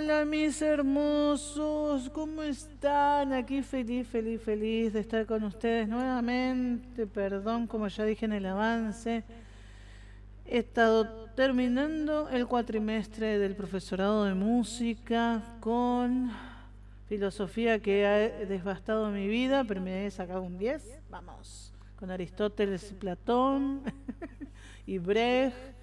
Hola mis hermosos, ¿cómo están? Aquí feliz, feliz, feliz de estar con ustedes nuevamente. Perdón, como ya dije en el avance, he estado terminando el cuatrimestre del profesorado de música con filosofía que ha devastado mi vida, pero me he sacado un 10. Vamos, con Aristóteles, y Platón y Brecht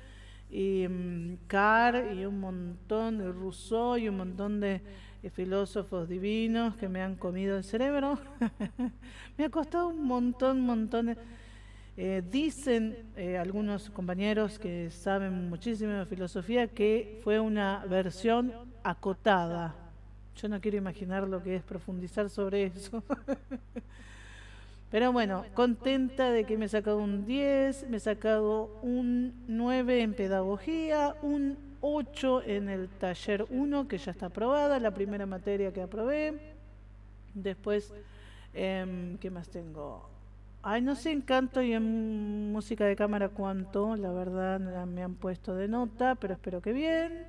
y mm, Carr y un montón de Rousseau y un montón de eh, filósofos divinos que me han comido el cerebro. me ha costado un montón, montón. Eh, dicen eh, algunos compañeros que saben muchísimo de filosofía que fue una versión acotada. Yo no quiero imaginar lo que es profundizar sobre eso. Pero bueno, contenta de que me he sacado un 10, me he sacado un 9 en pedagogía, un 8 en el taller 1 que ya está aprobada, la primera materia que aprobé. Después, em, ¿qué más tengo? Ay, no sé en canto y en música de cámara cuánto, la verdad me han puesto de nota, pero espero que bien.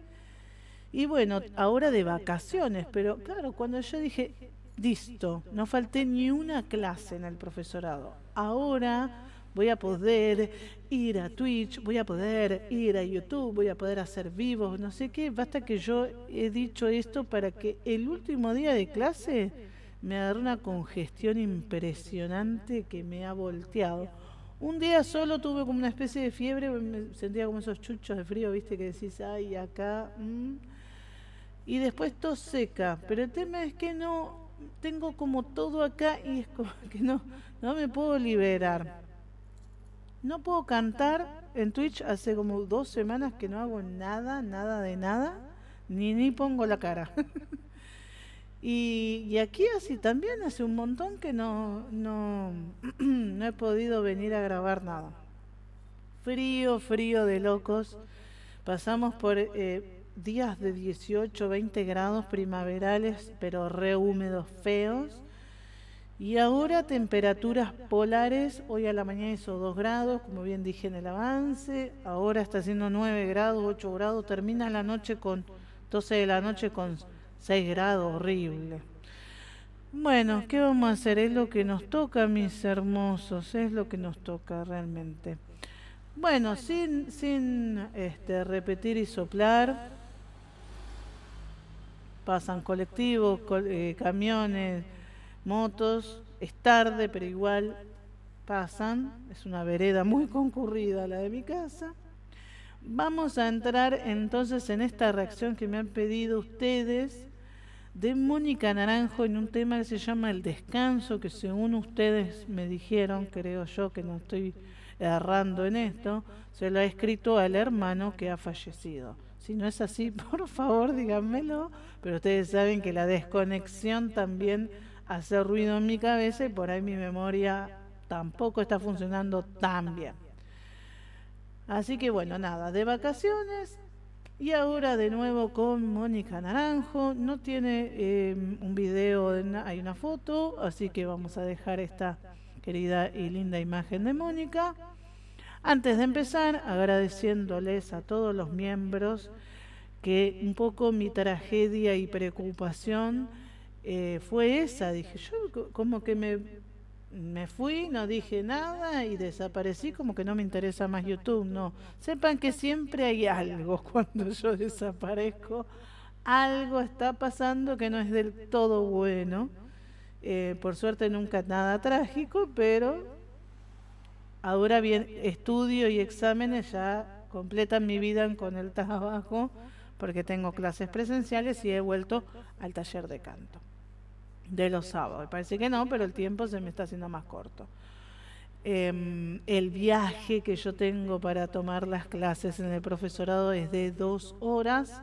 Y bueno, ahora de vacaciones, pero claro, cuando yo dije, Listo, no falté ni una clase en el profesorado. Ahora voy a poder ir a Twitch, voy a poder ir a YouTube, voy a poder hacer vivos, no sé qué. Basta que yo he dicho esto para que el último día de clase me agarró una congestión impresionante que me ha volteado. Un día solo tuve como una especie de fiebre, me sentía como esos chuchos de frío, viste, que decís, ay, acá. Mm. Y después todo seca. Pero el tema es que no tengo como todo acá y es como que no, no me puedo liberar. No puedo cantar en Twitch hace como dos semanas que no hago nada, nada de nada, ni, ni pongo la cara. y, y, aquí así también hace un montón que no, no, no he podido venir a grabar nada. Frío, frío de locos. Pasamos por... Eh, días de 18, 20 grados primaverales, pero re feos. Y ahora temperaturas polares, hoy a la mañana hizo 2 grados, como bien dije en el avance, ahora está haciendo 9 grados, 8 grados, termina la noche con 12 de la noche con 6 grados, horrible. Bueno, ¿qué vamos a hacer? Es lo que nos toca, mis hermosos, es lo que nos toca realmente. Bueno, sin, sin este, repetir y soplar, pasan colectivos, eh, camiones, motos, es tarde, pero igual pasan, es una vereda muy concurrida la de mi casa. Vamos a entrar entonces en esta reacción que me han pedido ustedes de Mónica Naranjo en un tema que se llama El descanso, que según ustedes me dijeron, creo yo que no estoy errando en esto, se lo ha escrito al hermano que ha fallecido. Si no es así, por favor díganmelo, pero ustedes saben que la desconexión también hace ruido en mi cabeza y por ahí mi memoria tampoco está funcionando tan bien. Así que bueno, nada, de vacaciones y ahora de nuevo con Mónica Naranjo. No tiene em, un video, hay una foto, así que vamos a dejar esta querida y linda imagen de Mónica. Antes de empezar, agradeciéndoles a todos los miembros que un poco mi tragedia y preocupación eh, fue esa. Dije, yo como que me, fui, no dije nada y desaparecí, como que no me interesa más YouTube. No, sepan que siempre hay algo cuando yo desaparezco. Algo está pasando que no es del todo bueno. Eh, por suerte nunca nada trágico, pero Ahora bien, estudio y exámenes ya completan mi vida con el trabajo porque tengo clases presenciales y he vuelto al taller de canto de los sábados. Parece que no, pero el tiempo se me está haciendo más corto. Em, el viaje que yo tengo para tomar las clases en el profesorado es de dos horas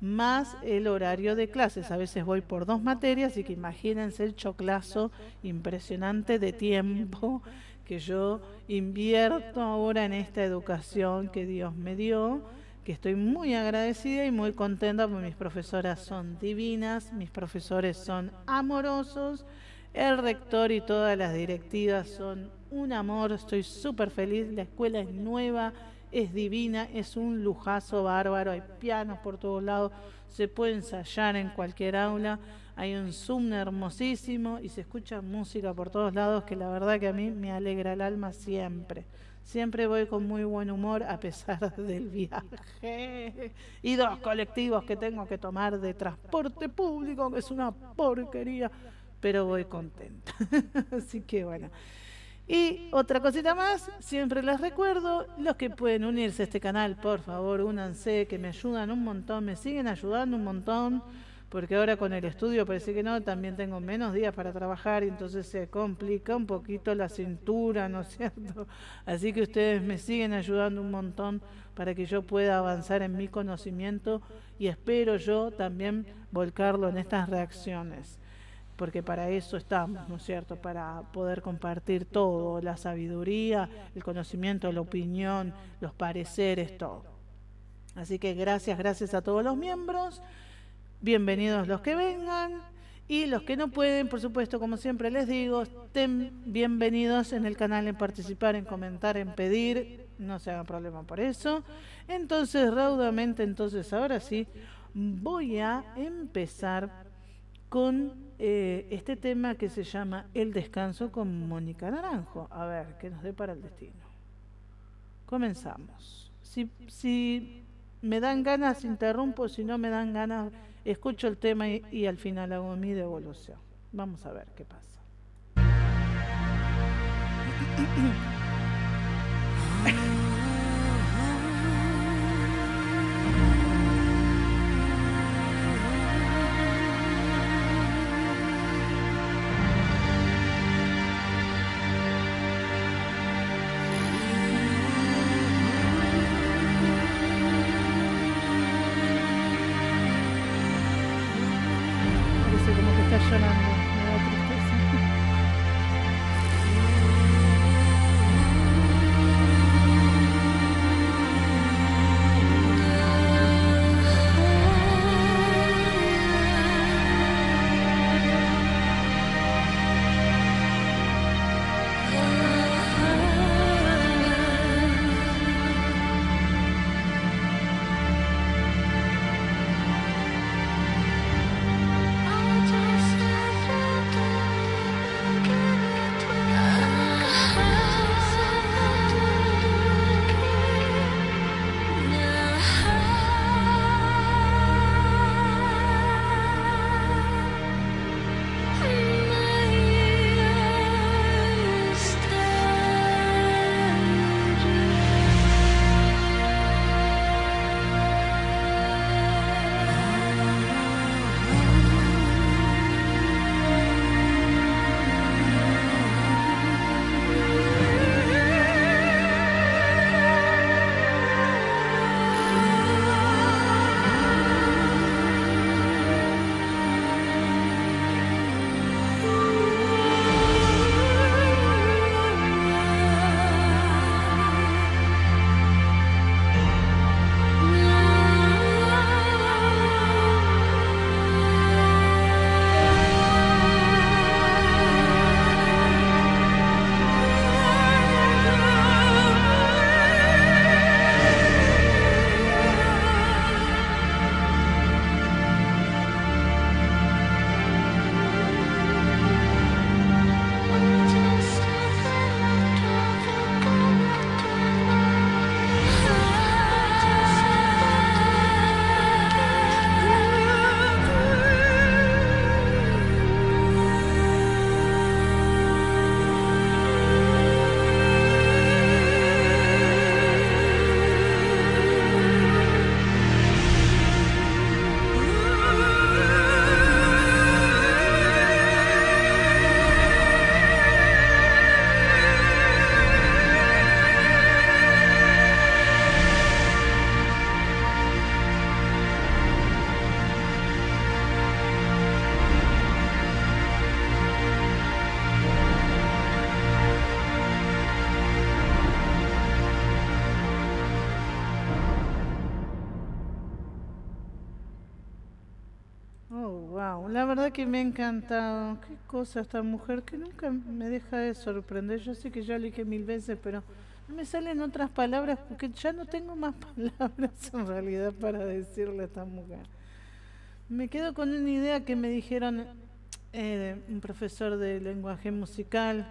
más el horario de clases. A veces voy por dos materias, y que imagínense el choclazo impresionante de tiempo que yo invierto ahora en esta educación que Dios me dio, que estoy muy agradecida y muy contenta porque mis profesoras son divinas, mis profesores son amorosos, el rector y todas las directivas son un amor, estoy súper feliz, la escuela es nueva, es divina, es un lujazo bárbaro, hay pianos por todos lados, se puede ensayar en cualquier aula, hay un Zoom hermosísimo y se escucha música por todos lados que la verdad que a mí me alegra el alma siempre. Siempre voy con muy buen humor a pesar del viaje y dos colectivos que tengo que tomar de transporte público, que es una porquería, pero voy contenta. Así que bueno. Y otra cosita más, siempre les recuerdo, los que pueden unirse a este canal, por favor, únanse, que me ayudan un montón, me siguen ayudando un montón, porque ahora con el estudio parece que no, también tengo menos días para trabajar y entonces se complica un poquito la cintura, ¿no es cierto? Así que ustedes me siguen ayudando un montón para que yo pueda avanzar en mi conocimiento y espero yo también volcarlo en estas reacciones porque para eso estamos, ¿no es cierto? Para poder compartir todo, la sabiduría, el conocimiento, la opinión, los pareceres, todo. Así que gracias, gracias a todos los miembros, bienvenidos los que vengan y los que no pueden, por supuesto, como siempre les digo, estén bienvenidos en el canal en participar, en comentar, en pedir, no se hagan problema por eso. Entonces, raudamente, entonces ahora sí, voy a empezar con eh, este tema que se llama El descanso con Mónica Naranjo. A ver, ¿qué nos dé para el destino? Comenzamos. Si, me dan ganas, interrumpo, si no me dan ganas, escucho el tema y, y al final hago mi devolución. Vamos a ver qué pasa. que me ha encantado. Qué cosa esta mujer que nunca me deja de sorprender. Yo sé que ya le dije mil veces, pero no me salen otras palabras porque ya no tengo más palabras en realidad para decirle a esta mujer. Me quedo con una idea que me dijeron eh, un profesor de lenguaje musical.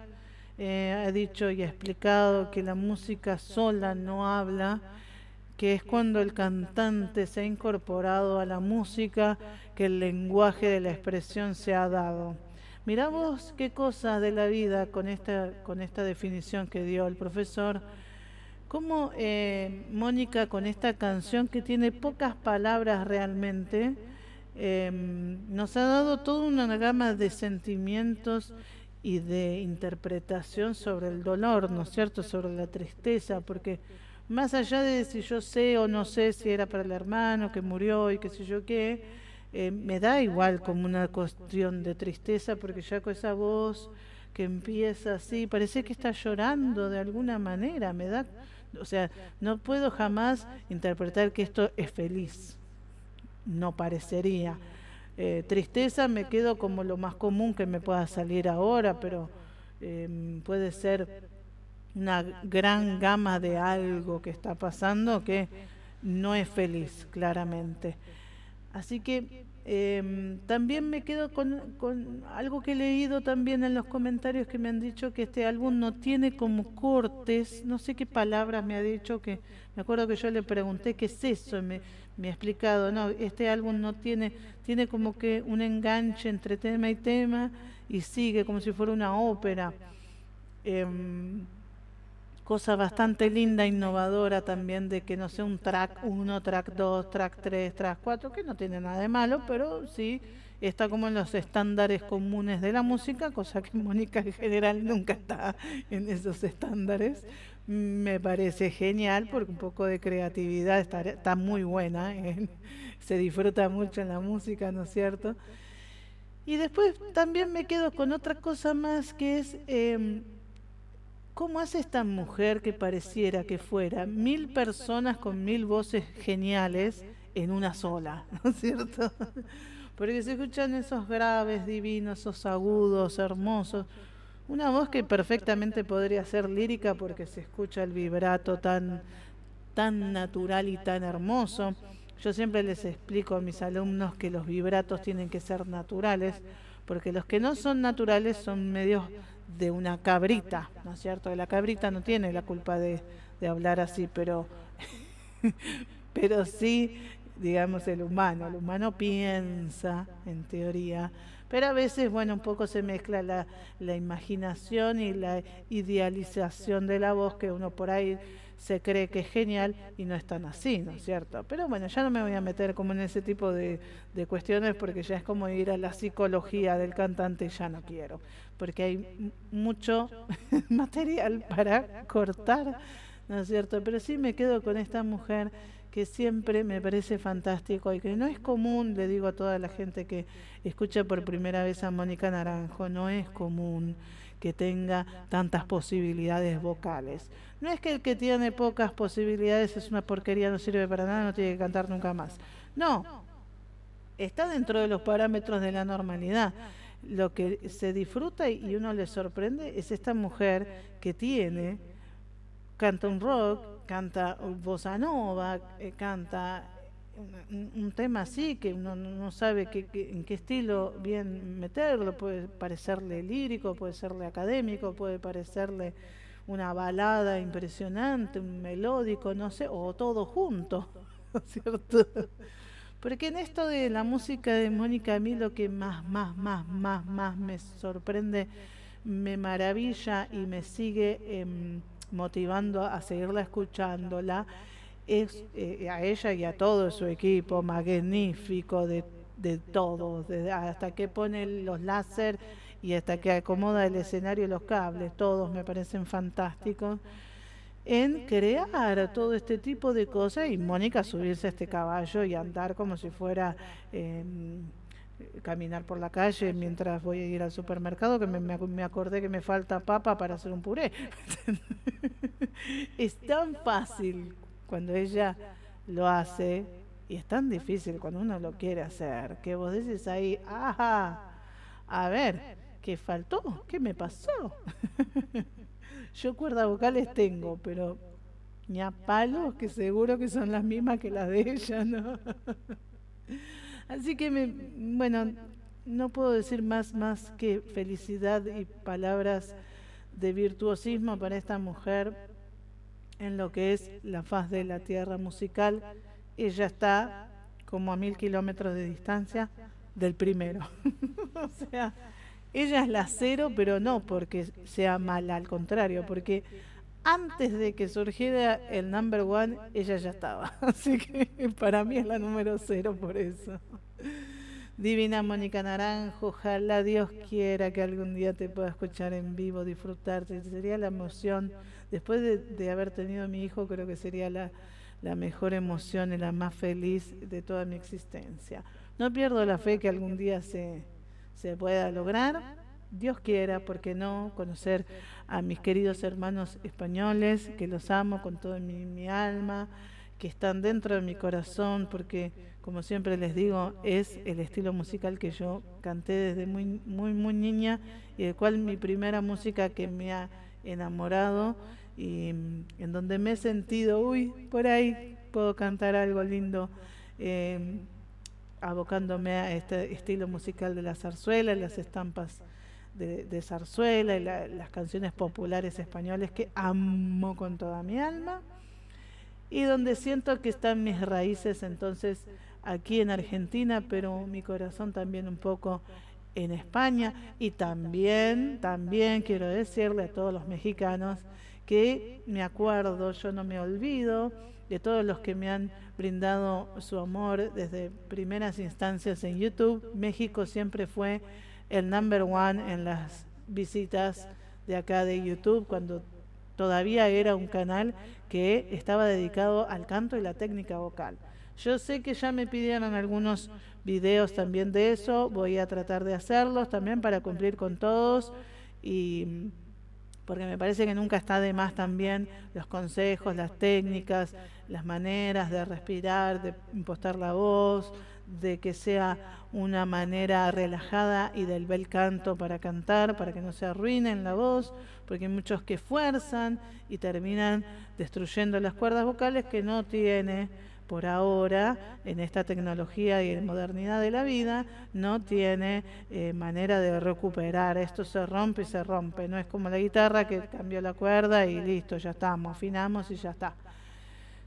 Eh, ha dicho y ha explicado que la música sola no habla que es cuando el cantante se ha incorporado a la música, que el lenguaje de la expresión se ha dado. miramos qué cosa de la vida con esta, con esta definición que dio el profesor. Cómo eh, Mónica con esta canción que tiene pocas palabras realmente, em, nos ha dado toda una gama de sentimientos y de interpretación sobre el dolor, ¿no es cierto? Sobre la tristeza, porque más allá de si yo sé o no sé si era para el hermano que murió y qué sé yo qué, eh, me da igual como una cuestión de tristeza porque ya con esa voz que empieza así, parece que está llorando de alguna manera, me da, o sea, no puedo jamás interpretar que esto es feliz, no parecería. Eh, tristeza me quedo como lo más común que me pueda salir ahora, pero eh, puede ser una gran gama de algo que está pasando que no es feliz, claramente. Así que em, también me quedo con, algo que he leído también en los comentarios que me han dicho que este álbum no tiene como cortes, no sé qué palabras me ha dicho, que me acuerdo que yo le pregunté qué es eso, me, me ha explicado, no, este álbum no tiene, tiene como que un enganche entre tema y tema y sigue como si fuera una ópera. Em, cosa bastante linda, innovadora también, de que no sea un track 1, track 2, track 3, track 4, que no tiene nada de malo, pero sí está como en los estándares comunes de la música, cosa que Mónica en general nunca está en esos estándares. Me parece genial porque un poco de creatividad está, muy buena, ¿eh? se disfruta mucho en la música, ¿no es cierto? Y después también me quedo con otra cosa más que es... Em, ¿Cómo hace esta mujer que pareciera que fuera mil personas con mil voces geniales en una sola? ¿No es cierto? Porque se escuchan esos graves divinos, esos agudos, hermosos. Una voz que perfectamente podría ser lírica porque se escucha el vibrato tan, tan natural y tan hermoso. Yo siempre les explico a mis alumnos que los vibratos tienen que ser naturales, porque los que no son naturales son medios de una cabrita, ¿no es cierto? La cabrita no tiene la culpa de, hablar así, pero, pero sí, digamos, el humano. El humano piensa, en teoría, pero a veces, bueno, un poco se mezcla la imaginación y la idealización de la voz que uno por ahí se cree que es genial y no es tan así, ¿no es cierto? Pero bueno, ya no me voy a meter como en ese tipo de, cuestiones porque ya es como ir a la psicología del cantante y ya no quiero, porque hay mucho material para cortar, ¿no es cierto? Pero sí me quedo con esta mujer que siempre me parece fantástico y que no es común, le digo a toda la gente que escucha por primera vez a Mónica Naranjo, no es común que tenga tantas posibilidades vocales. No es que el que tiene pocas posibilidades es una porquería, no sirve para nada, no tiene que cantar nunca más. No, está dentro de los parámetros de la normalidad. Lo que se disfruta y uno le sorprende es esta mujer que tiene, canta un rock, canta bossa nova, eh, canta un, tema así que uno no sabe qué, en qué estilo bien meterlo, puede parecerle lírico, puede serle académico, puede parecerle una balada impresionante, un melódico, no sé, o todo junto, ¿cierto? Porque en esto de la música de Mónica, a mí lo que más, más, más, más, más me sorprende, me maravilla y me sigue em, motivando a seguirla escuchándola es eh, a ella y a todo su equipo magnífico de, de todos, hasta que pone los láser y hasta que acomoda el escenario y los cables, todos me parecen fantásticos en crear todo este tipo de cosas y Mónica subirse a este caballo y andar como si fuera em, caminar por la calle mientras voy a ir al supermercado, que me, me acordé que me falta papa para hacer un puré. es tan fácil cuando ella lo hace, y es tan difícil cuando uno lo quiere hacer, que vos decís ahí, ajá, a ver, ¿qué faltó? ¿Qué me pasó? Yo cuerdas vocales tengo, pero ni a palos, que seguro que son las mismas que las de ella, ¿no? Así que, me, bueno, no puedo decir más, más que felicidad y palabras de virtuosismo para esta mujer en lo que es la faz de la tierra musical. Ella está como a mil kilómetros de distancia del primero. o sea, ella es la cero, pero no porque sea mala, al contrario, porque antes de que surgiera el number one, ella ya estaba. Así que para mí es la número cero por eso. Divina Mónica Naranjo, ojalá Dios quiera que algún día te pueda escuchar en vivo, disfrutarte. Sería la emoción Después de, haber tenido a mi hijo, creo que sería la, mejor emoción y la más feliz de toda mi existencia. No pierdo la fe que algún día se, se pueda lograr. Dios quiera, porque no? Conocer a mis queridos hermanos españoles, que los amo con toda mi, alma, que están dentro de mi corazón, porque como siempre les digo, es el estilo musical que yo canté desde muy, muy, muy niña y el cual mi primera música que me ha enamorado y en donde me he sentido, uy, por ahí puedo cantar algo lindo, em, abocándome a este estilo musical de la zarzuela, las estampas de, zarzuela y las canciones populares españoles que amo con toda mi alma y donde siento que están mis raíces entonces aquí en Argentina, pero mi corazón también un poco en España y también, también quiero decirle a todos los mexicanos que me acuerdo, yo no me olvido de todos los que me han brindado su amor desde primeras instancias en YouTube. México siempre fue el number one en las visitas de acá de YouTube cuando todavía era un canal que estaba dedicado al canto y la técnica vocal. Yo sé que ya me pidieron algunos videos también de eso, voy a tratar de hacerlos también para cumplir con todos y porque me parece que nunca está de más también los consejos, las técnicas, las maneras de respirar, de impostar la voz, de que sea una manera relajada y del bel canto para cantar, para que no se arruinen la voz, porque hay muchos que fuerzan y terminan destruyendo las cuerdas vocales que no tiene por ahora, en esta tecnología y en modernidad de la vida, no tiene eh, manera de recuperar. Esto se rompe y se rompe. No es como la guitarra que cambió la cuerda y listo, ya estamos, afinamos y ya está.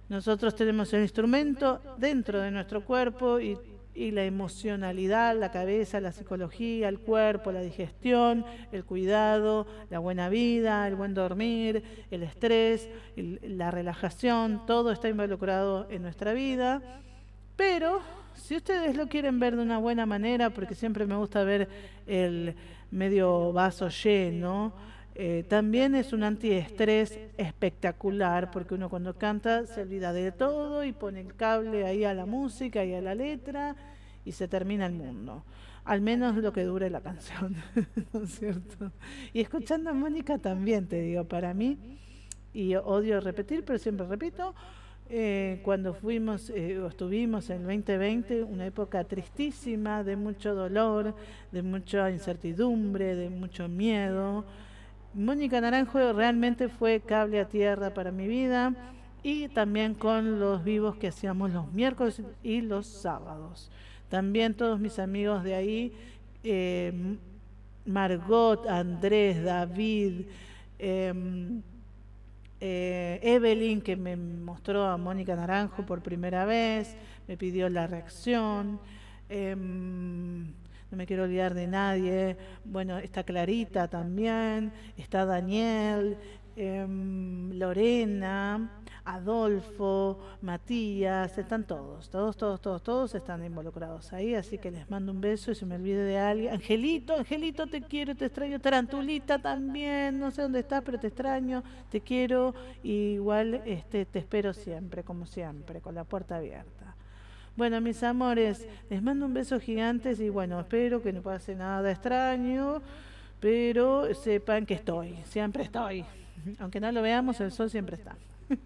Nosotros tenemos el instrumento dentro de nuestro cuerpo y y la emocionalidad, la cabeza, la psicología, el cuerpo, la digestión, el cuidado, la buena vida, el buen dormir, el estrés, la relajación, todo está involucrado en nuestra vida. Pero si ustedes lo quieren ver de una buena manera, porque siempre me gusta ver el medio vaso lleno, eh, también es un antiestrés espectacular porque uno cuando canta se olvida de todo y pone el cable ahí a la música y a la letra y se termina el mundo. Al menos lo que dure la canción, ¿no es cierto? Y escuchando a Mónica también, te digo, para mí, y odio repetir, pero siempre repito, eh, cuando fuimos eh, o estuvimos en el 2020, una época tristísima, de mucho dolor, de mucha incertidumbre, de mucho miedo. Mónica Naranjo realmente fue cable a tierra para mi vida y también con los vivos que hacíamos los miércoles y los sábados. También todos mis amigos de ahí, eh, Margot, Andrés, David, em, eh, Evelyn, que me mostró a Mónica Naranjo por primera vez, me pidió la reacción. Em, no me quiero olvidar de nadie. Bueno, está Clarita también, está Daniel, em, Lorena, Adolfo, Matías, están todos, todos, todos, todos, todos están involucrados ahí, así que les mando un beso y se me olvido de alguien. Angelito, Angelito, te quiero, te extraño. Tarantulita también, no sé dónde estás, pero te extraño, te quiero. Y igual este, te espero siempre, como siempre, con la puerta abierta. Bueno, mis amores, les mando un beso gigante y bueno, espero que no pase nada extraño, pero sepan que estoy, siempre estoy. Aunque no lo veamos, el sol siempre está.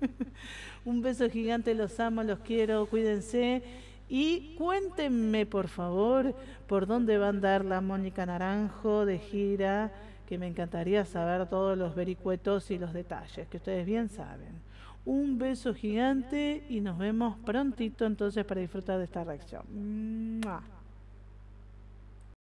un beso gigante, los amo, los quiero, cuídense. Y cuéntenme, por favor, por dónde va a andar la Mónica Naranjo de gira, que me encantaría saber todos los vericuetos y los detalles, que ustedes bien saben. Un beso gigante y nos vemos prontito entonces para disfrutar de esta reacción.